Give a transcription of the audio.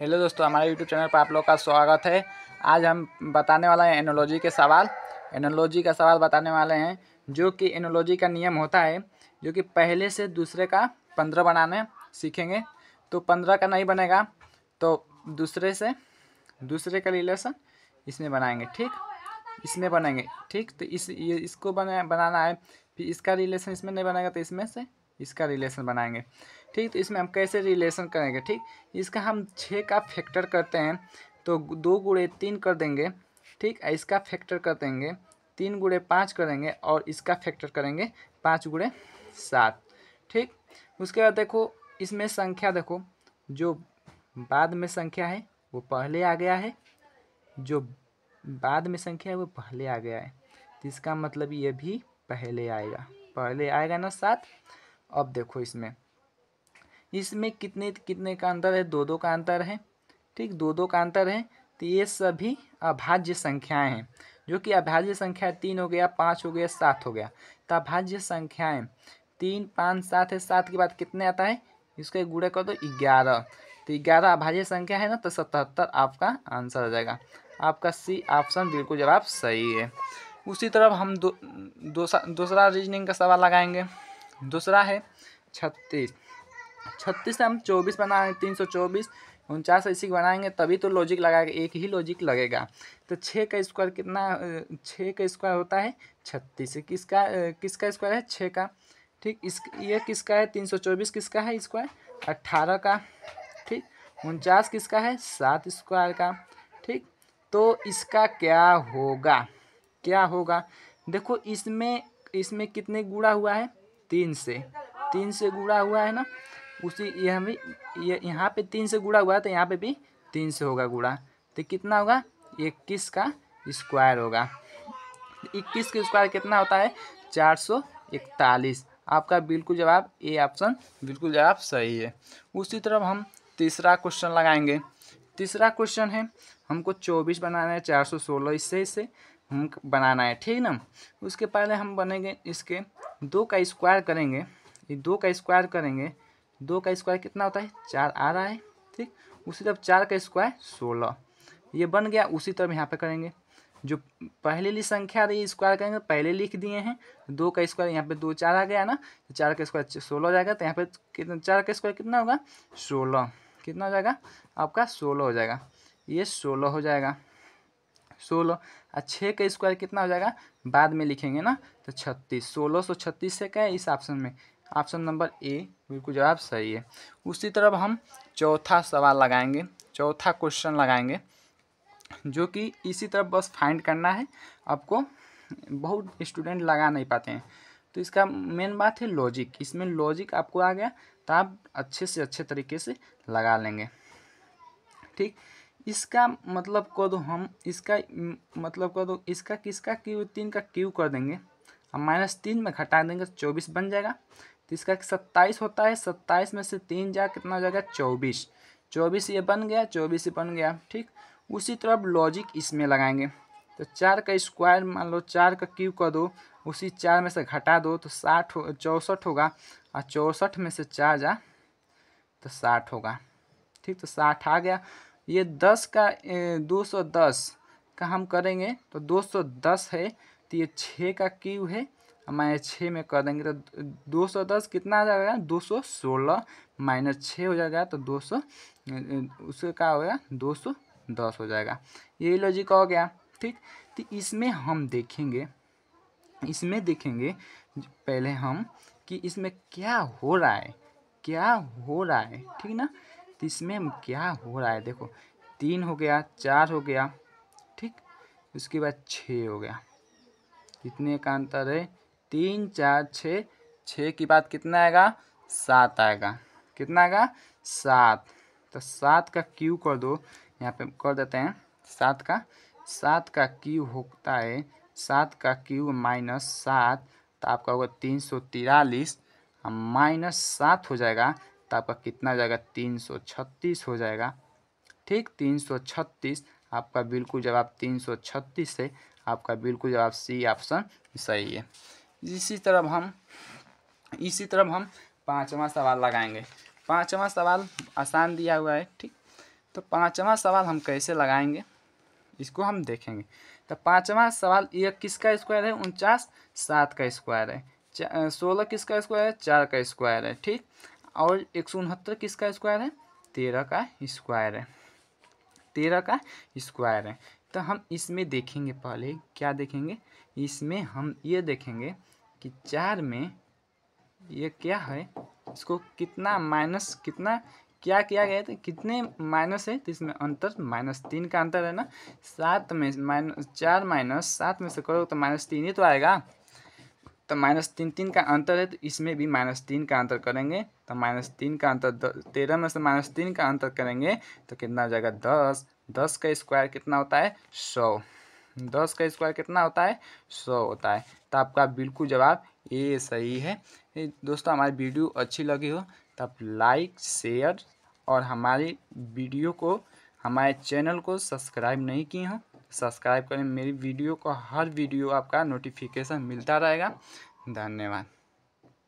hello दोस्तों हमारे YouTube channel पर आप लोग का स्वागत है आज हम बताने वाले हैं एनोलॉजी के सवाल एनोलॉजी का सवाल बताने वाले हैं जो कि एनोलॉजी का नियम होता है जो कि पहले से दूसरे का पंद्रह बनाने सीखेंगे तो पंद्रह का नहीं बनेगा तो दूसरे से दूसरे का रिलेशन इसमें बनाएंगे ठीक इसमें बनेंगे ठीक तो इस इसको बना बनाना है फिर इसका रिलेशन इसमें नहीं बनेगा तो इसमें से इसका रिलेशन बनाएंगे ठीक तो इसमें हम कैसे रिलेशन करेंगे ठीक इसका हम छः का फैक्टर करते हैं तो दो गुड़े तीन कर देंगे ठीक इसका फैक्टर कर देंगे तीन गुड़े पाँच करेंगे और इसका फैक्टर करेंगे पाँच गुड़े सात ठीक उसके बाद देखो इसमें संख्या देखो जो बाद में संख्या है वो पहले आ गया है जो बाद में संख्या है वो पहले आ गया है तो इसका मतलब ये भी पहले आएगा पहले आएगा ना सात अब देखो इसमें इसमें कितने कितने का अंतर है दो दो का अंतर है ठीक दो दो का अंतर है तो ये सभी अभाज्य संख्याएं हैं जो कि अभाज्य संख्या तीन हो गया पाँच हो गया सात हो गया तो अभाज्य संख्याएं तीन पाँच सात है सात के बाद कितने आता है इसका गुड़ा कर दो ग्यारह तो ग्यारह अभाज्य संख्या है ना तो सतहत्तर आपका आंसर आ जाएगा आपका सी ऑप्शन बिल्कुल जवाब सही है उसी तरफ हम दूसरा दूसरा रीजनिंग का सवाल लगाएंगे दूसरा है छत्तीस छत्तीस से हम चौबीस बना तीन सौ चौबीस उनचास ऐसी बनाएंगे तभी तो लॉजिक लगाएगा एक ही लॉजिक लगेगा तो छः का स्क्वायर कितना छः का स्क्वायर होता है छत्तीस किसका किसका स्क्वायर है छः का ठीक इस ये किसका है तीन सौ चौबीस किसका है स्क्वायर अट्ठारह का ठीक उनचास किसका है सात स्क्वायर का ठीक तो इसका क्या होगा क्या होगा देखो इसमें इसमें कितने गुड़ा हुआ है तीन से तीन से गुड़ा हुआ है ना उसी ये हमें ये यहाँ पे तीन से गुड़ा हुआ है तो यहाँ पे भी तीन से होगा गुड़ा तो कितना होगा इक्कीस का स्क्वायर होगा इक्कीस का स्क्वायर कितना होता है चार सौ इकतालीस आपका बिल्कुल जवाब ए ऑप्शन बिल्कुल जवाब सही है उसी तरफ हम तीसरा क्वेश्चन लगाएंगे तीसरा क्वेश्चन है हमको चौबीस बनाना है चार सौ सोलह इससे इससे हम बनाना है ठीक ना उसके पहले हम बनेंगे इसके दो का स्क्वायर करेंगे ये दो का स्क्वायर करेंगे दो का स्क्वायर कितना होता है चार आ रहा है ठीक उसी तरफ चार का स्क्वायर सोलह ये बन गया उसी तरफ यहाँ पे करेंगे जो पहले ली संख्या रही स्क्वायर करेंगे पहले लिख दिए हैं दो का स्क्वायर यहाँ पे दो चार आ गया ना तो चार का स्क्वायर सोलह हो जाएगा तो यहाँ पे कितना चार का स्क्वायर कितना होगा सोलह कितना हो जाएगा आपका सोलह हो जाएगा ये सोलह हो जाएगा सोलह और छः का स्क्वायर कितना हो जाएगा बाद में लिखेंगे ना तो छत्तीस सोलह सौ छत्तीस से क्या है इस ऑप्शन में ऑप्शन नंबर ए बिल्कुल जवाब सही है उसी तरफ हम चौथा सवाल लगाएंगे चौथा क्वेश्चन लगाएंगे जो कि इसी तरफ बस फाइंड करना है आपको बहुत स्टूडेंट लगा नहीं पाते हैं तो इसका मेन बात है लॉजिक इसमें लॉजिक आपको आ गया तो आप अच्छे से अच्छे तरीके से लगा लेंगे ठीक इसका मतलब कह दो हम इसका मतलब कह दो इसका किसका क्यू तीन का क्यू कर देंगे हम माइनस तीन में घटा देंगे तो चौबीस बन जाएगा तो इसका सत्ताईस होता है सत्ताईस में से तीन जा कितना हो जाएगा चौबीस चौबीस ये बन गया चौबीस ये बन गया ठीक उसी तरह लॉजिक इसमें लगाएंगे तो चार का स्क्वायर मान लो चार का क्यू कर दो उसी चार में से घटा दो तो साठ हो चौंसठ होगा और चौंसठ में से चार जा तो साठ होगा ठीक तो साठ आ गया ये दस का दो सौ दस का हम करेंगे तो दो सौ दस है तो ये छः का क्यू है माइनस छः में कर देंगे तो दो सौ दस कितना आ जाएगा दो सौ सोलह माइनस छः हो जाएगा तो दो सौ उसका क्या होगा दो सौ दस हो जाएगा यही लॉजिक हो गया ठीक तो इसमें हम देखेंगे इसमें देखेंगे पहले हम कि इसमें क्या हो रहा है क्या हो रहा है ठीक ना तो इसमें क्या हो रहा है देखो तीन हो गया चार हो गया ठीक उसके बाद छः हो गया कितने का अंतर है तीन चार छ छ के बाद कितना आएगा सात आएगा कितना आएगा सात तो सात का क्यू कर दो यहाँ पे कर देते हैं सात का सात का क्यू होता है सात का क्यू माइनस सात तो आपका होगा तीन सौ तिरालीस माइनस सात हो जाएगा तो आपका कितना जाएगा तीन सौ छत्तीस हो जाएगा ठीक तीन सौ छत्तीस आपका बिल्कुल जवाब तीन सौ छत्तीस है आपका बिल्कुल जवाब सी ऑप्शन सही है इसी तरफ हम इसी तरफ हम पाँचवा सवाल लगाएंगे पाँचवा सवाल आसान दिया हुआ है ठीक तो पाँचवा सवाल हम कैसे लगाएंगे इसको हम देखेंगे तो पाँचवा सवाल ये किसका स्क्वायर है उनचास सात का स्क्वायर है सोलह किसका स्क्वायर है चार का स्क्वायर है ठीक और एक सौ उनहत्तर किसका स्क्वायर है तेरह का स्क्वायर है तेरह का स्क्वायर है तो हम इसमें देखेंगे पहले क्या देखेंगे इसमें हम ये देखेंगे कि चार में ये क्या है इसको कितना माइनस कितना क्या किया गया था कितने माइनस है तो इसमें अंतर माइनस तीन का अंतर है ना सात में माइनस चार माइनस सात में से करो तो माइनस तीन ही तो आएगा तो माइनस तीन तीन का अंतर है तो इसमें भी माइनस तीन का अंतर करेंगे तो माइनस तीन का अंतर तेरह में से माइनस तीन का अंतर करेंगे तो कितना हो जाएगा दस दस का स्क्वायर कितना होता है सौ दस का स्क्वायर कितना होता है सौ होता है तो आपका बिल्कुल जवाब ये सही है दोस्तों हमारी वीडियो अच्छी लगी हो तो आप लाइक शेयर और हमारी वीडियो को हमारे चैनल को सब्सक्राइब नहीं किए हों सब्सक्राइब करें मेरी वीडियो को हर वीडियो आपका नोटिफिकेशन मिलता रहेगा धन्यवाद